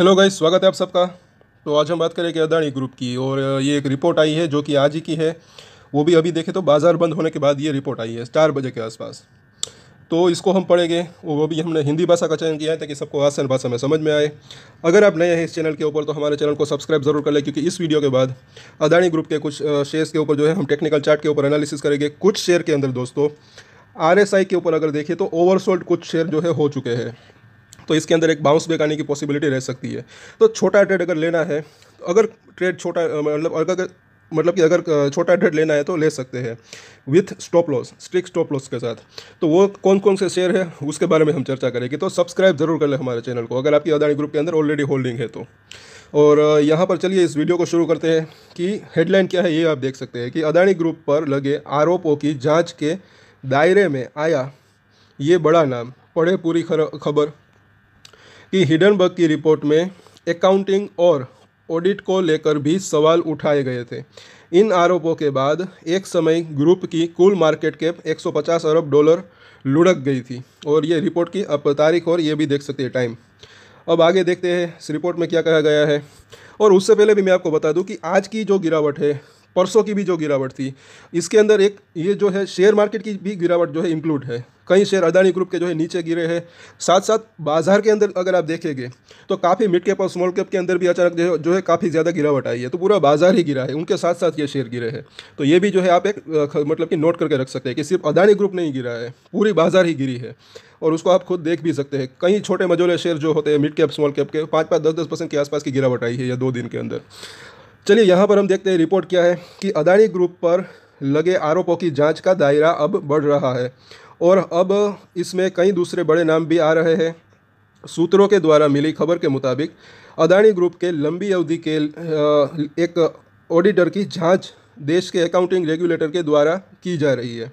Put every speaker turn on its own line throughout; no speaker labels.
hello guys स्वागत है आप सबका तो आज हम बात करेंगे अदानी ग्रुप की और ये एक रिपोर्ट आई है जो कि आज ही की है वो भी अभी देखें तो बाज़ार बंद होने के बाद ये रिपोर्ट आई है चार बजे के आसपास तो इसको हम पढ़ेंगे और वो भी हमने हिंदी भाषा का चयन किया है ताकि सबको आसान भाषा में समझ में आए अगर आप नए हैं इस चैनल के ऊपर तो हमारे चैनल को सब्सक्राइब जरूर कर लें क्योंकि इस वीडियो के बाद अदानी ग्रुप के कुछ शेयर्स के ऊपर जो है हम टेक्निकल चार्ट के ऊपर एनालिसिस करेंगे कुछ शेयर के अंदर दोस्तों आर के ऊपर अगर देखें तो ओवरसोल्ड कुछ शेयर जो है हो चुके हैं तो इसके अंदर एक बाउंस बैक आने की पॉसिबिलिटी रह सकती है तो छोटा ट्रेड अगर लेना है तो अगर ट्रेड छोटा मतलब अगर मतलब कि अगर छोटा ट्रेड लेना है तो ले सकते हैं with stop loss strict stop loss के साथ तो वो कौन कौन से शेयर है उसके बारे में हम चर्चा करेंगे तो सब्सक्राइब जरूर कर लें हमारे चैनल को अगर आपकी अदानी ग्रुप के अंदर ऑलरेडी होल्डिंग है तो और यहाँ पर चलिए इस वीडियो को शुरू करते हैं कि हेडलाइन क्या है ये आप देख सकते हैं कि अदानी ग्रुप पर लगे आरोपों की जाँच के दायरे में आया ये बड़ा नाम पढ़े पूरी खबर कि हिडनबर्ग की रिपोर्ट में अकाउंटिंग और ऑडिट को लेकर भी सवाल उठाए गए थे इन आरोपों के बाद एक समय ग्रुप की कुल मार्केट कैप 150 अरब डॉलर लुढ़क गई थी और ये रिपोर्ट की अब तारीख और ये भी देख सकते हैं टाइम अब आगे देखते हैं इस रिपोर्ट में क्या कहा गया है और उससे पहले भी मैं आपको बता दूं कि आज की जो गिरावट है परसों की भी जो गिरावट थी इसके अंदर एक ये जो है शेयर मार्केट की भी गिरावट जो है इंक्लूड है कई शेयर अदानी ग्रुप के जो है नीचे गिरे हैं साथ साथ बाजार के अंदर अगर आप देखेंगे तो काफ़ी मिड कैप और स्मॉल कैप के अंदर भी अचानक जो है जो है काफ़ी ज़्यादा गिरावट आई है तो पूरा बाजार ही गिरा है उनके साथ साथ ये शेयर गिरे हैं तो ये भी जो है आप एक मतलब कि नोट करके रख सकते हैं कि सिर्फ अदानी ग्रुप नहीं गिरा है पूरी बाजार ही गिरी है और उसको आप खुद देख भी सकते हैं कई छोटे मजोले शेयर जो होते हैं मिड कैप स्मॉल कैप के पाँच पाँच दस दस परसेंट के आसपास की गिरावट आई है या दो दिन के अंदर चलिए यहाँ पर हम देखते हैं रिपोर्ट क्या है कि अदानी ग्रुप पर लगे आरोपों की जांच का दायरा अब बढ़ रहा है और अब इसमें कई दूसरे बड़े नाम भी आ रहे हैं सूत्रों के द्वारा मिली खबर के मुताबिक अदानी ग्रुप के लंबी अवधि के एक ऑडिटर की जांच देश के अकाउंटिंग रेगुलेटर के द्वारा की जा रही है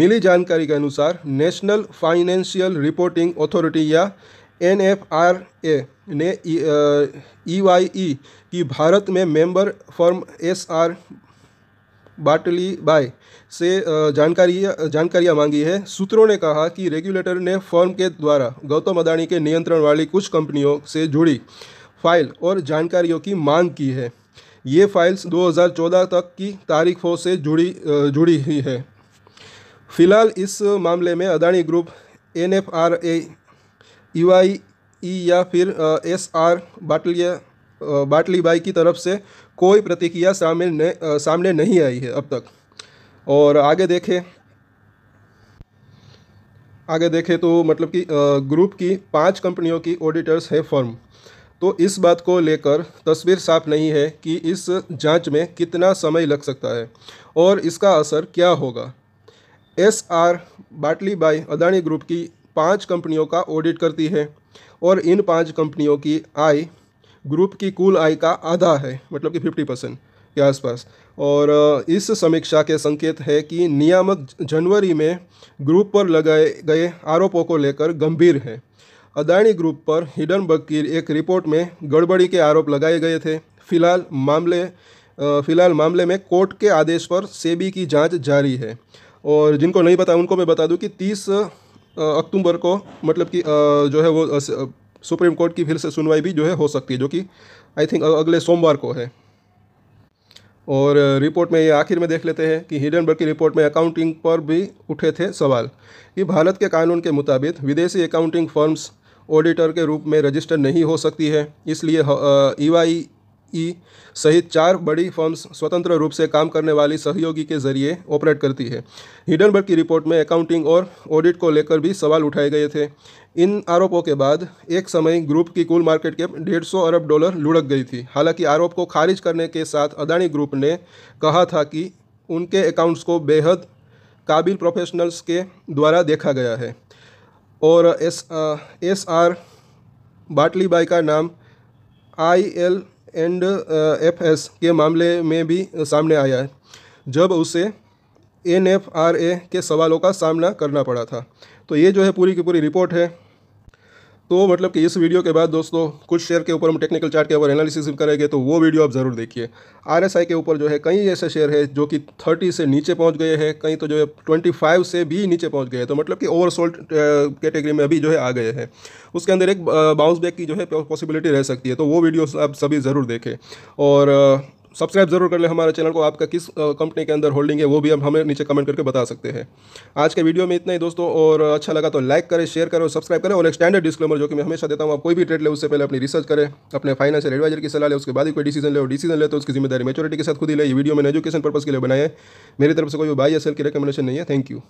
मिली जानकारी के अनुसार नेशनल फाइनेंशियल रिपोर्टिंग अथॉरिटी या एन एफ आर ए ने ई वाई ई की भारत में member firm S R Batliboi से जानकारी जानकारियां मांगी है सूत्रों ने कहा कि रेगुलेटर ने फर्म के द्वारा गौतम अदाणी के नियंत्रण वाली कुछ कंपनियों से जुड़ी फाइल और जानकारियों की मांग की है ये फाइल्स 2014 तक की तारीखों से जुड़ी जुड़ी हुई है फिलहाल इस मामले में Adani group N F R A U I E या फिर एस आर बाटलिया बाटली बाई की तरफ से कोई प्रतिक्रिया शामिल ने सामने नहीं आई है अब तक और आगे देखें आगे देखें तो मतलब कि ग्रुप की पांच कंपनियों की ऑडिटर्स है फर्म तो इस बात को लेकर तस्वीर साफ नहीं है कि इस जांच में कितना समय लग सकता है और इसका असर क्या होगा S R Batliboi Adani group की पांच कंपनियों का ऑडिट करती है और इन पांच कंपनियों की आय ग्रुप की कुल आय का आधा है मतलब कि फिफ्टी परसेंट के आसपास और इस समीक्षा के संकेत है कि नियामक जनवरी में ग्रुप पर लगाए गए आरोपों को लेकर गंभीर है अदानी ग्रुप पर हिडनबर्ग की एक रिपोर्ट में गड़बड़ी के आरोप लगाए गए थे फिलहाल मामले फिलहाल मामले में कोर्ट के आदेश पर सेबी की जांच जारी है और जिनको नहीं पता उनको मैं बता दूं कि अक्टूबर को मतलब कि जो है वो सुप्रीम कोर्ट की फिर से सुनवाई भी जो है हो सकती है जो कि आई थिंक अगले सोमवार को है और रिपोर्ट में ये आखिर में देख लेते हैं कि हिडनबर्ग की रिपोर्ट में अकाउंटिंग पर भी उठे थे सवाल कि भारत के कानून के मुताबिक विदेशी अकाउंटिंग फर्म्स ऑडिटर के रूप में रजिस्टर नहीं हो सकती है इसलिए ई वाई ई e सहित चार बड़ी फर्म्स स्वतंत्र रूप से काम करने वाली सहयोगी के जरिए ऑपरेट करती है हिडनबर्ग की रिपोर्ट में अकाउंटिंग और ऑडिट को लेकर भी सवाल उठाए गए थे इन आरोपों के बाद एक समय ग्रुप की कुल मार्केट कैप डेढ़ सौ अरब डॉलर लुढ़क गई थी हालांकि आरोप को खारिज करने के साथ अदानी ग्रुप ने कहा था कि उनके अकाउंट्स को बेहद काबिल प्रोफेशनल्स के द्वारा देखा गया है और एस आ, एस आर बाटली बाई का नाम I L and F S के मामले में भी सामने आया है जब उसे एन एफ आर ए के सवालों का सामना करना पड़ा था तो ये जो है पूरी की पूरी रिपोर्ट है तो मतलब कि इस वीडियो के बाद दोस्तों कुछ शेयर के ऊपर हम टेक्निकल चार्ट के ऊपर एनालिसिस करेंगे तो वो वीडियो आप ज़रूर देखिए आरएसआई के ऊपर जो है कई ऐसे शेयर है जो कि 30 से नीचे पहुंच गए हैं कहीं तो जो है 25 से भी नीचे पहुंच गए हैं तो मतलब कि ओवरसोल्ड कैटेगरी में अभी जो है आ गए हैं उसके अंदर एक बाउंस बैक की जो है पॉसिबिलिटी रह सकती है तो वो वीडियो आप सभी ज़रूर देखें और सब्सक्राइब जरूर कर ले हमारे चैनल को आपका किस कंपनी के अंदर होल्डिंग है वो भी हम हमें नीचे कमेंट करके बता सकते हैं आज के वीडियो में इतना ही दोस्तों और अच्छा लगा तो लाइक करें शेयर करें और सब्सक्राइब करें और एक स्टैंडर्ड डिस्क्लेमर जो कि मैं हमेशा देता हूँ आप कोई भी ट्रेड ले उससे पहले अपनी रिसर्च करें अपने फाइनेंशियल एडवाइजर की सलाह ले उसके बाद ही कोई डिसीजन ले और डिसीजन ले तो उसकी जिम्मेदारी मेचोरिटी के साथ खुद ही ले वीडियो मैंने एजुकेशन पर्पज के लिए बनाए मेरी तरफ से कोई बाई एस की रिकमेंडेशन नहीं है थैंक यू